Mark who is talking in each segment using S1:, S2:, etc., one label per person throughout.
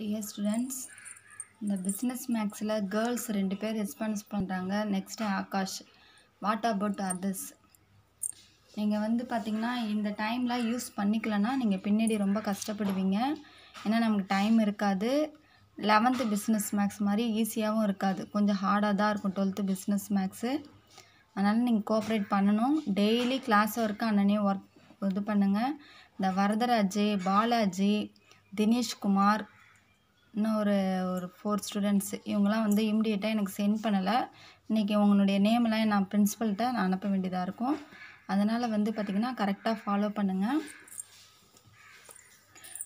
S1: dear students இந்த business மேக்ஸில் girls ரெண்டு பேர் ரெஸ்பான்ஸ் பண்ணுறாங்க next Akash what about others நீங்கள் வந்து பார்த்திங்கன்னா இந்த டைமில் யூஸ் பண்ணிக்கலன்னா நீங்கள் பின்னாடி ரொம்ப கஷ்டப்படுவீங்க ஏன்னா நமக்கு டைம் இருக்காது லெவன்த்து பிஸ்னஸ் மேக்ஸ் மாதிரி ஈஸியாகவும் இருக்காது கொஞ்சம் ஹார்டாக தான் இருக்கும் டுவெல்த்து பிஸ்னஸ் மேக்ஸு அதனால் நீங்கள் கோஆப்ரேட் பண்ணணும் டெய்லி கிளாஸ் ஒர்க்கு அண்ணனே ஒர்க் இது பண்ணுங்கள் இந்த வரதராஜ் பாலாஜி தினேஷ்குமார் இன்னும் ஒரு ஒரு ஃபோர் ஸ்டூடெண்ட்ஸ் இவங்களாம் வந்து இம்டியேட்டாக எனக்கு சென்ட் பண்ணலை இன்றைக்கி உங்களுடைய நேம்லாம் நான் பிரின்ஸிபல்கிட்ட நான் அனுப்ப வேண்டியதாக இருக்கும் அதனால் வந்து பார்த்திங்கன்னா கரெக்டாக ஃபாலோ பண்ணுங்கள்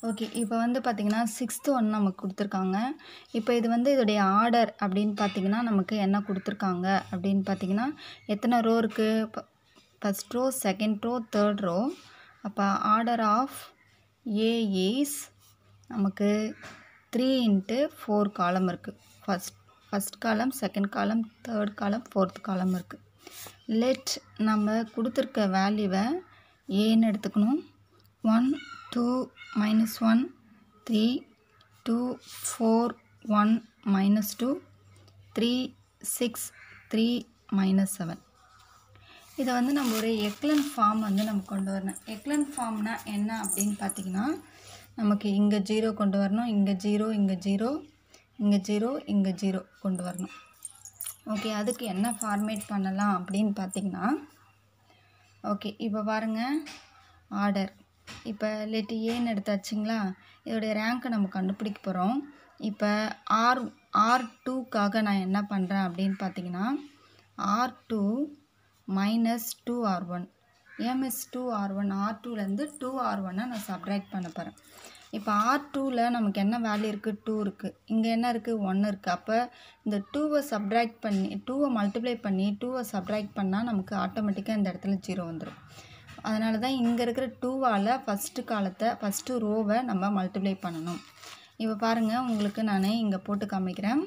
S1: ஓகே இப்போ வந்து பார்த்திங்கன்னா சிக்ஸ்த்து ஒன்று நமக்கு கொடுத்துருக்காங்க இப்போ இது வந்து இதோடைய ஆர்டர் அப்படின்னு பார்த்திங்கன்னா நமக்கு என்ன கொடுத்துருக்காங்க அப்படின்னு பார்த்திங்கன்னா எத்தனை ரோ இருக்குது first row second row third row அப்போ ஆர்டர் ஆஃப் ஏ நமக்கு த்ரீ இன்ட்டு ஃபோர் காலம் இருக்குது first first column second column third column fourth column இருக்குது லெட் நம்ம கொடுத்துருக்க வேல்யூவை ஏன்னு எடுத்துக்கணும் one two minus one three two four one minus two three six three minus seven இதை வந்து நம்ம ஒரு எக்லன் ஃபார்ம் வந்து நம்ம கொண்டு வரணும் எக்லன் ஃபார்ம்னால் என்ன அப்படின்னு பார்த்திங்கன்னா நமக்கு இங்கே ஜீரோ கொண்டு வரணும் இங்கே ஜீரோ இங்கே ஜீரோ இங்கே ஜீரோ இங்கே ஜீரோ கொண்டு வரணும் ஓகே அதுக்கு என்ன ஃபார்மேட் பண்ணலாம் அப்படின்னு பார்த்திங்கன்னா ஓகே இப்போ பாருங்கள் ஆர்டர் இப்போ லெட்டு ஏன்னு எடுத்தாச்சுங்களா இதோடைய ரேங்க்கை நம்ம கண்டுபிடிக்க போகிறோம் இப்போ ஆர் ஆர் டூக்காக நான் என்ன பண்ணுறேன் அப்படின்னு பார்த்தீங்கன்னா R two minus two R one எம்எஸ் டூ ஆர் ஒன் ஆர் டூலேருந்து டூ ஆர் ஒன்னை நான் சப்ராக்ட் பண்ண போகிறேன் இப்போ ஆர் டூவில் நமக்கு என்ன வேல்யூ இருக்குது டூ இருக்குது இங்கே என்ன இருக்குது ஒன்று இருக்குது அப்போ இந்த டூவை சப்ராக்ட் பண்ணி டூவை மல்டிப்ளை பண்ணி டூவை சப்ராக்ட் பண்ணால் நமக்கு ஆட்டோமேட்டிக்காக இந்த இடத்துல ஜீரோ வந்துடும் அதனால தான் இங்கே இருக்கிற டூவால் ஃபஸ்ட்டு காலத்தை ஃபஸ்ட்டு ரோவை நம்ம மல்டிப்ளை பண்ணணும் இப்போ பாருங்கள் உங்களுக்கு நான் இங்கே போட்டு காமிக்கிறேன்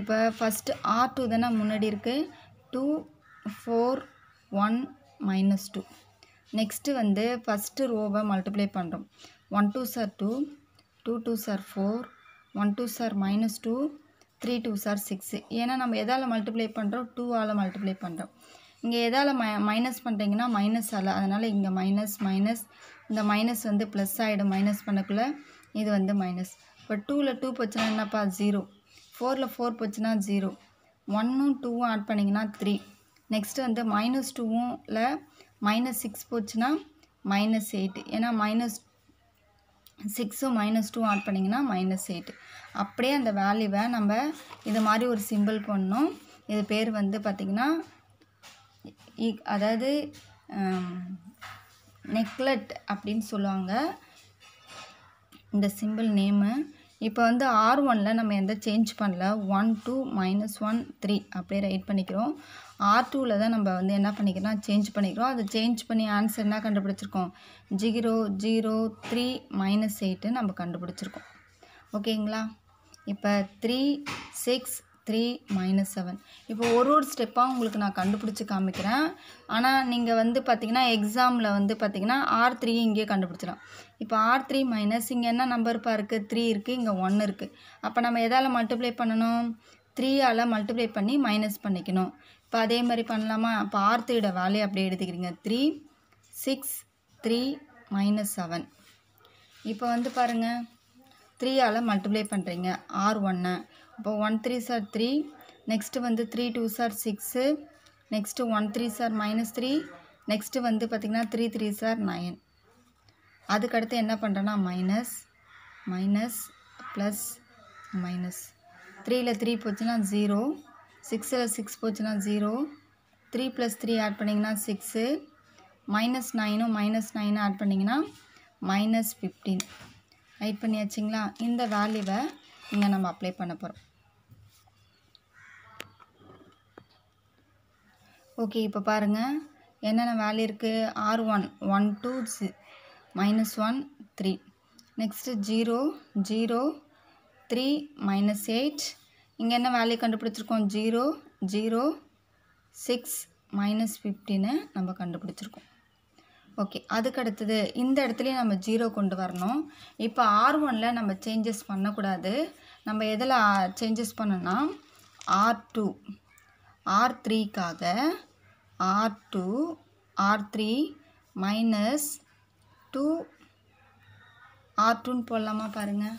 S1: இப்போ ஃபஸ்ட்டு ஆர் டூ தானே முன்னாடி இருக்குது two four one minus two next வந்து ஃபஸ்ட்டு ரோவை மல்டிப்ளை பண்ணுறோம் one two are two two two are four one two are minus two three two are six ஏன்னா நம்ம எதால் மல்டிப்ளை பண்ணுறோம் டூவால் மல்டிப்ளை பண்ணுறோம் இங்கே எதால் ம மைனஸ் பண்ணுறீங்கன்னா மைனஸ் ஆல அதனால் இங்கே மைனஸ் மைனஸ் இந்த மைனஸ் வந்து ப்ளஸ் ஆகிடும் மைனஸ் பண்ணக்குள்ளே இது வந்து மைனஸ் இப்போ டூவில் டூ போச்சுன்னா என்னப்பா ஜீரோ ஃபோரில் ஃபோர் போச்சுன்னா ஜீரோ ஒன்னும் டூவும் ஆட் பண்ணிங்கன்னா த்ரீ நெக்ஸ்ட்டு வந்து மைனஸ் டூவில் மைனஸ் சிக்ஸ் போச்சுன்னா மைனஸ் எயிட் ஏன்னா மைனஸ் சிக்ஸும் மைனஸ் டூ ஆட் பண்ணிங்கன்னா மைனஸ் எயிட் அப்படியே அந்த வேல்யூவை நம்ம இது மாதிரி ஒரு சிம்பிள் பண்ணோம் இது பேர் வந்து பார்த்திங்கன்னா அதாவது நெக்லட் அப்படின்னு சொல்லுவாங்க இந்த சிம்பிள் நேமு இப்போ வந்து ஆர் ஒனில் நம்ம எந்த சேஞ்ச் பண்ணல one two minus one three அப்படியே ரைட் பண்ணிக்கிறோம் ஆர் டூவில் தான் நம்ம வந்து என்ன பண்ணிக்கிறோம் சேஞ்ச் பண்ணிக்கிறோம் அதை சேஞ்ச் பண்ணி ஆன்சர் என்ன கண்டுபிடிச்சிருக்கோம் zero zero three minus eight நம்ம கண்டுபிடிச்சிருக்கோம் ஓகேங்களா இப்போ three six three minus seven இப்போ ஒரு ஒரு ஸ்டெப்பாக உங்களுக்கு நான் கண்டுபிடிச்சி காமிக்கிறேன் ஆனால் நீங்கள் வந்து பார்த்தீங்கன்னா எக்ஸாமில் வந்து பார்த்தீங்கன்னா ஆர் த்ரீ இங்கேயே கண்டுபிடிச்சிடலாம் இப்போ ஆர் த்ரீ மைனஸ் இங்கே என்ன நம்பர்ப்பா இருக்குது த்ரீ இருக்குது இங்கே ஒன் இருக்குது அப்போ நம்ம எதால் மல்டிப்ளை பண்ணணும் த்ரீயால் மல்டிப்ளை பண்ணி மைனஸ் பண்ணிக்கணும் இப்போ அதே மாதிரி பண்ணலாமா இப்போ ஆர் த்ரீயோட வேலையை அப்படியே எடுத்துக்கிறீங்க three six three minus seven இப்போ வந்து பாருங்கள் த்ரீயால் மல்டிப்ளை பண்ணுறீங்க ஆர் ஒன்று இப்போ one three are three next வந்து three two are six next one three are minus three next வந்து பார்த்திங்கன்னா த்ரீ த்ரீ சார் நைன் அதுக்கடுத்து என்ன பண்ணுறேன்னா மைனஸ் மைனஸ் ப்ளஸ் மைனஸ் த்ரீயில் த்ரீ போச்சுன்னா ஜீரோ சிக்ஸில் சிக்ஸ் போச்சுன்னா zero three plus three add பண்ணிங்கன்னா சிக்ஸு மைனஸ் நைனும் மைனஸ் நைனும் ஆட் பண்ணிங்கன்னா மைனஸ் ஃபிஃப்டீன் ஹைட் பண்ணியாச்சுங்களா இந்த வேல்யூவை இங்கே நம்ம அப்ளை பண்ண போகிறோம் ஓகே இப்போ பாருங்கள் என்னென்ன வேல்யூ இருக்குது ஆர் ஒன் ஒன் டூ ஜி minus one three next zero zero three minus eight இங்கே என்ன வேல்யூ கண்டுபிடிச்சிருக்கோம் ஜீரோ ஜீரோ சிக்ஸ் மைனஸ் ஃபிஃப்டின்னு நம்ம கண்டுபிடிச்சிருக்கோம் ஓகே அதுக்கு அடுத்தது இந்த இடத்துலையும் நம்ம ஜீரோ கொண்டு வரணும் இப்போ ஆர் ஒனில் நம்ம சேஞ்சஸ் பண்ணக்கூடாது நம்ம எதில் சேஞ்சஸ் பண்ணோன்னா ஆர் டூ ஆர் த்ரீக்காக R two R three minus two R டூன்னு போடலாமா பாருங்கள்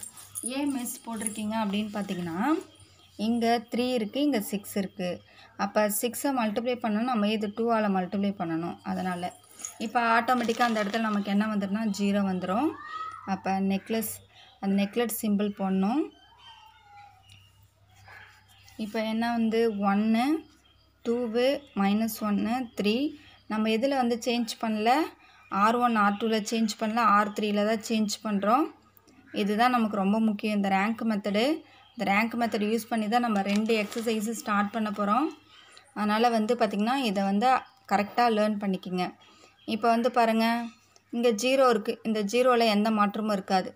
S1: ஏன் மிஸ் போட்டிருக்கீங்க அப்படின்னு பார்த்தீங்கன்னா இங்கே த்ரீ இருக்குது இங்கே சிக்ஸ் இருக்குது அப்போ சிக்ஸை மல்டிப்ளை பண்ணணும் நம்ம இது டூவால் மல்டிப்ளை பண்ணணும் அதனால் இப்போ ஆட்டோமேட்டிக்காக அந்த இடத்துல நமக்கு என்ன வந்துடும்னா ஜீரோ வந்துடும் அப்போ நெக்லஸ் அந்த நெக்லஸ் சிம்பிள் போடணும் இப்போ என்ன வந்து ஒன்று டூவு மைனஸ் ஒன்று த்ரீ நம்ம எதில் வந்து சேஞ்ச் பண்ணல ஆர் ஒன் ஆர் டூவில் சேஞ்ச் பண்ணல ஆர் த்ரீயில் தான் சேஞ்ச் பண்ணுறோம் இதுதான் நமக்கு ரொம்ப முக்கியம் இந்த ரேங்க் மெத்தடு இந்த ரேங்க் மெத்தட் யூஸ் பண்ணி தான் நம்ம ரெண்டு எக்ஸசைஸு ஸ்டார்ட் பண்ண போகிறோம் அதனால் வந்து பார்த்திங்கன்னா இதை வந்து கரெக்டாக லேர்ன் பண்ணிக்கிங்க இப்போ வந்து பாருங்கள் இங்கே ஜீரோ இருக்குது இந்த ஜீரோவில் எந்த மாற்றமும் இருக்காது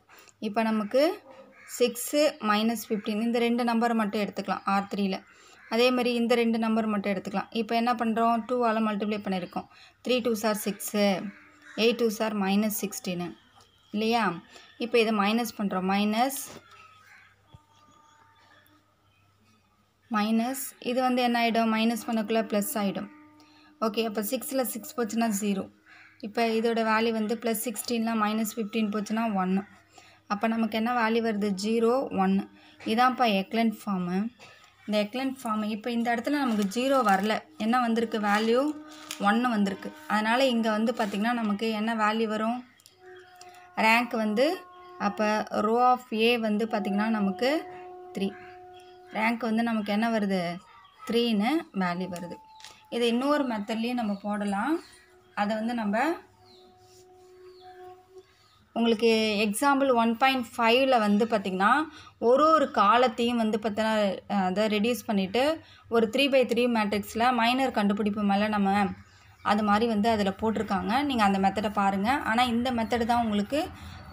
S1: இப்போ நமக்கு சிக்ஸு மைனஸ் ஃபிஃப்டீன் இந்த ரெண்டு நம்பரை மட்டும் எடுத்துக்கலாம் ஆர் த்ரீயில் அதே மாதிரி இந்த ரெண்டு நம்பர் மட்டும் எடுத்துக்கலாம் இப்போ என்ன பண்ணுறோம் டூவால் மல்டிப்ளை பண்ணியிருக்கோம் three two are six eight two are minus sixteen இல்லையா இப்போ இதை மைனஸ் பண்ணுறோம் மைனஸ் மைனஸ் இது வந்து என்ன ஆகிடும் மைனஸ் பண்ணக்குள்ளே ப்ளஸ் ஆகிடும் ஓகே அப்போ சிக்ஸில் சிக்ஸ் போச்சுன்னா ஜீரோ இப்போ இதோட வேல்யூ வந்து ப்ளஸ் சிக்ஸ்டீன்லாம் மைனஸ் ஃபிஃப்டீன் போச்சுன்னா ஒன்று அப்போ நமக்கு என்ன வேல்யூ வருது ஜீரோ ஒன்று இதான்ப்பா எக்லன் ஃபார்மு இந்த எக்லன் ஃபார்மு இப்போ இந்த இடத்துல நமக்கு ஜீரோ வரல என்ன வந்திருக்கு வேல்யூ ஒன்று வந்திருக்கு அதனால் இங்கே வந்து பார்த்திங்கன்னா நமக்கு என்ன வேல்யூ வரும் ரேங்க் வந்து அப்போ ரோ ஆஃப் ஏ வந்து பார்த்திங்கன்னா நமக்கு த்ரீ ரேங்க் வந்து நமக்கு என்ன வருது த்ரீன்னு வேல்யூ வருது இதை இன்னொரு மெத்தட்லேயும் நம்ம போடலாம் அதை வந்து நம்ம உங்களுக்கு எக்ஸாம்பிள் ஒன் பாயிண்ட் ஃபைவ்ல வந்து பார்த்திங்கன்னா ஒரு ஒரு காலத்தையும் வந்து பார்த்தீங்கன்னா அதை ரெடியூஸ் பண்ணிவிட்டு ஒரு த்ரீ பை த்ரீ மேட்ரிக்ஸில் மைனர் கண்டுபிடிப்பு மேலே நம்ம அது மாதிரி வந்து அதில் போட்டிருக்காங்க நீங்கள் அந்த மெத்தடை பாருங்கள் ஆனால் இந்த மெத்தடு தான் உங்களுக்கு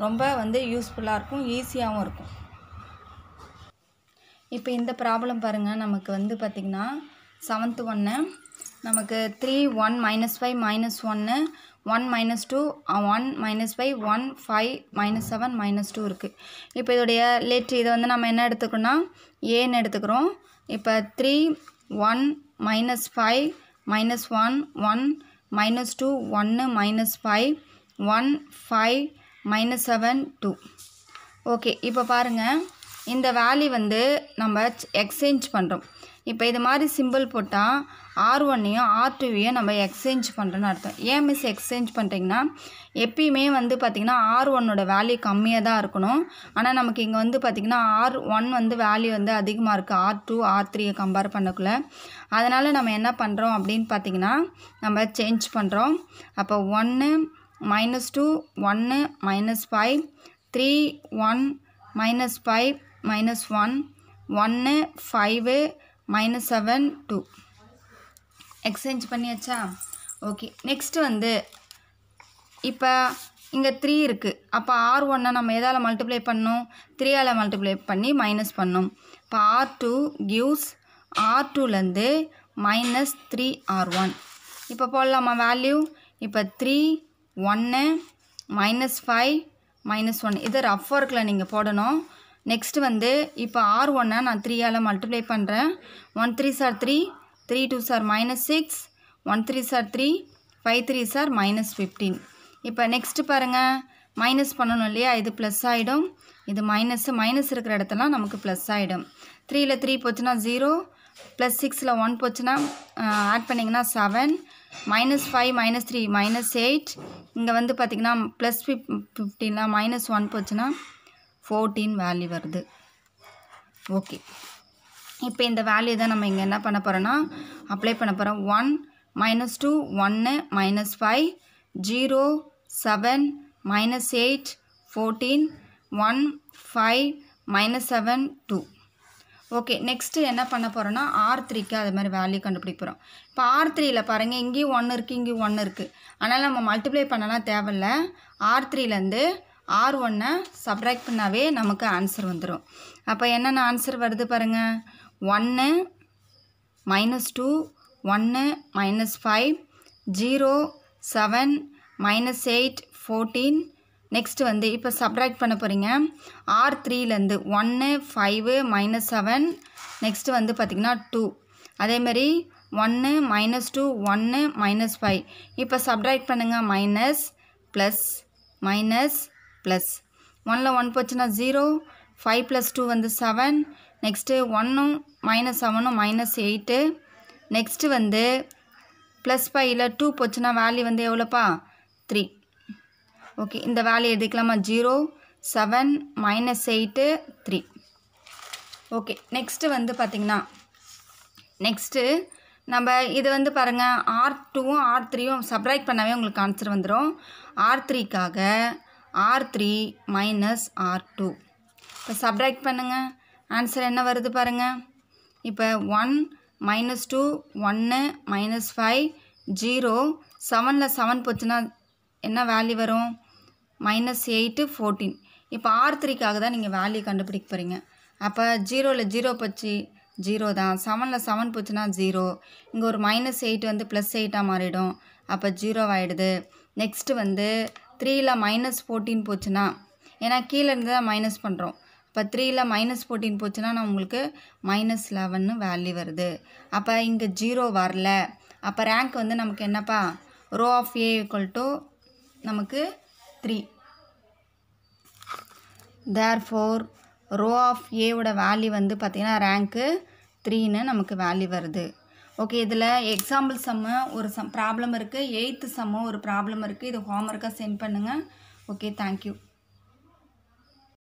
S1: ரொம்ப வந்து யூஸ்ஃபுல்லாக இருக்கும் ஈஸியாகவும் இருக்கும் இப்போ இந்த ப்ராப்ளம் பாருங்கள் நமக்கு வந்து பார்த்திங்கன்னா செவன்த்து ஒன்று நமக்கு three one minus five minus 1, one minus two one minus 5, one five minus seven minus two இருக்குது இப்போ இதோடைய லெட்ரு இதை வந்து நம்ம என்ன எடுத்துக்கணும்னா ஏன்னு எடுத்துக்கிறோம் இப்போ three one minus five minus one one minus two ஒன்று minus five one five minus seven two okay இப்போ பாருங்கள் இந்த வேல்யூ வந்து நம்ம எக்ஸ்சேஞ்ச் பண்ணுறோம் இப்போ இது மாதிரி சிம்பிள் போட்டால் ஆர் ஒன்னையும் ஆர் டூவையும் நம்ம எக்ஸ்சேஞ்ச் பண்ணுறோன்னு அர்த்தம் ஏன் மிஸ் எக்ஸ்சேஞ்ச் பண்ணுறீங்கன்னா எப்பயுமே வந்து பார்த்திங்கன்னா ஆர் ஒன்னோட வேல்யூ கம்மியாக தான் இருக்கணும் ஆனால் நமக்கு இங்கே வந்து பார்த்திங்கன்னா ஆர் ஒன் வந்து வேல்யூ வந்து அதிகமாக இருக்குது ஆர் டூ ஆர் த்ரீயை கம்பேர் பண்ணக்குள்ள அதனால் நம்ம என்ன பண்ணுறோம் அப்படின்னு பார்த்திங்கன்னா நம்ம சேஞ்ச் பண்ணுறோம் அப்போ ஒன்று மைனஸ் டூ ஒன்று minus five three one minus five minus one ஒன்று five minus seven two exchange பண்ணியாச்சா ஓகே நெக்ஸ்ட்டு வந்து இப்போ இங்கே த்ரீ இருக்குது அப்போ ஆர் ஒன்னை நம்ம எதால் மல்டிப்ளை பண்ணோம் த்ரீயால் மல்டிப்ளை பண்ணி மைனஸ் பண்ணோம் இப்போ ஆர் டூ கிவ்ஸ் ஆர் டூலேருந்து மைனஸ் த்ரீ ஆர் ஒன் இப்போ போடலாமா வேல்யூ இப்போ த்ரீ ஒன்று மைனஸ் ஃபைவ் மைனஸ் ஒன் இது ரஃப் ஒர்க்கில் நீங்கள் போடணும் நெக்ஸ்ட் வந்து இப்போ ஆர் ஒன்னை நான் த்ரீயால் மல்டிப்ளை பண்ணுறேன் one three are three three two are minus six one three are three five three are minus fifteen இப்போ நெக்ஸ்ட்டு பாருங்கள் மைனஸ் பண்ணணும் இல்லையா இது ப்ளஸ் ஆகிடும் இது மைனஸ் மைனஸ் இருக்கிற இடத்தெல்லாம் நமக்கு ப்ளஸ் ஆகிடும் த்ரீயில் த்ரீ போச்சுன்னா ஜீரோ ப்ளஸ் சிக்ஸில் ஒன் போச்சுன்னா ஆட் பண்ணிங்கன்னா seven minus five minus three minus eight இங்கே வந்து பார்த்திங்கன்னா ப்ளஸ் ஃபிஃப் ஃபிஃப்டீனில் மைனஸ் ஒன் போச்சுன்னா ஃபோர்டீன் வேல்யூ வருது ஓகே இப்போ இந்த வேல்யூ தான் நம்ம இங்கே என்ன பண்ண போகிறோன்னா அப்ளை பண்ண போகிறோம் ஒன் மைனஸ் டூ ஒன்று minus five zero seven minus eight fourteen one five minus seven two okay next என்ன பண்ண போகிறோன்னா ஆர் த்ரீக்கு அது மாதிரி வேல்யூ கண்டுபிடிக்கிறோம் இப்போ ஆர் த்ரீயில் பாருங்கள் இங்கேயும் ஒன்று இருக்குது இங்கேயும் ஒன்று இருக்குது அதனால் நம்ம மல்டிப்ளை பண்ணலாம் தேவையில்ல ஆர் த்ரீலேருந்து ஆர் ஒன்னை சப்ராக்ட் பண்ணாவே நமக்கு ஆன்சர் வந்துடும் அப்போ என்னென்ன ஆன்சர் வருது பாருங்கள் ஒன்று மைனஸ் டூ ஒன்று minus five zero seven minus eight fourteen next வந்து இப்போ சப்ராக்ட் பண்ண போகிறீங்க ஆர் த்ரீலேருந்து ஒன்று ஃபைவு மைனஸ் செவன் நெக்ஸ்ட்டு வந்து பார்த்திங்கன்னா டூ அதேமாரி ஒன்று மைனஸ் டூ ஒன்று மைனஸ் ஃபைவ் இப்போ சப்ராக்ட் பண்ணுங்கள் மைனஸ் ப்ளஸ் மைனஸ் ப்ளஸ் ஒனில் ஒன் போச்சுன்னா ஜீரோ ஃபைவ் ப்ளஸ் டூ வந்து செவன் நெக்ஸ்ட்டு ஒன்றும் மைனஸ் செவனும் மைனஸ் எயிட்டு நெக்ஸ்ட்டு வந்து ப்ளஸ் ஃபைவ்ல டூ போச்சுன்னா வேல்யூ வந்து எவ்வளோப்பா த்ரீ ஓகே இந்த வேல்யூ எடுக்கலாமா zero seven minus eight three okay next வந்து பார்த்திங்கன்னா நெக்ஸ்ட்டு நம்ம இது வந்து பாருங்கள் ஆர் டூவும் ஆர் த்ரீயும் சப்ரைட் பண்ணாவே உங்களுக்கு ஆன்சர் வந்துடும் ஆர் த்ரீக்காக R three minus R two இப்போ சப்ராக்ட் பண்ணுங்கள் ஆன்சர் என்ன வருது பாருங்கள் இப்போ ஒன் மைனஸ் டூ ஒன்று மைனஸ் ஃபைவ் ஜீரோ செவனில் செவன் போச்சுன்னா என்ன வேல்யூ வரும் மைனஸ் எயிட்டு ஃபோர்டீன் இப்போ ஆர் த்ரீக்காக தான் நீங்கள் வேல்யூ கண்டுபிடிக்க போகிறீங்க அப்போ ஜீரோவில் ஜீரோ போச்சு ஜீரோ தான் செவனில் செவன் போச்சுன்னா ஜீரோ இங்கே ஒரு மைனஸ் எயிட் வந்து ப்ளஸ் எயிட்டாக மாறிடும் அப்போ ஜீரோ ஆகிடுது நெக்ஸ்ட்டு வந்து த்ரீயில் மைனஸ் ஃபோர்டீன் போச்சுன்னா ஏன்னா கீழேருந்து தான் மைனஸ் பண்ணுறோம் இப்போ த்ரீயில் மைனஸ் ஃபோர்டீன் போச்சுன்னா நான் உங்களுக்கு மைனஸ் லெவன்னு வேல்யூ வருது அப்போ இங்கே ஜீரோ வரல அப்போ ரேங்க் வந்து நமக்கு என்னப்பா row of A equal to நமக்கு three there four row of ஏவோட வேல்யூ வந்து பார்த்திங்கன்னா ரேங்க்கு த்ரீன்னு நமக்கு வேல்யூ வருது ஓகே இதில் எக்ஸாம்பிள் சம்மு ஒரு சம் ப்ராப்ளம் இருக்குது எயித்து செம்மு ஒரு ப்ராப்ளம் இருக்குது இது ஹோம்ஒர்க்காக சென்ட் பண்ணுங்கள் ஓகே தேங்க்யூ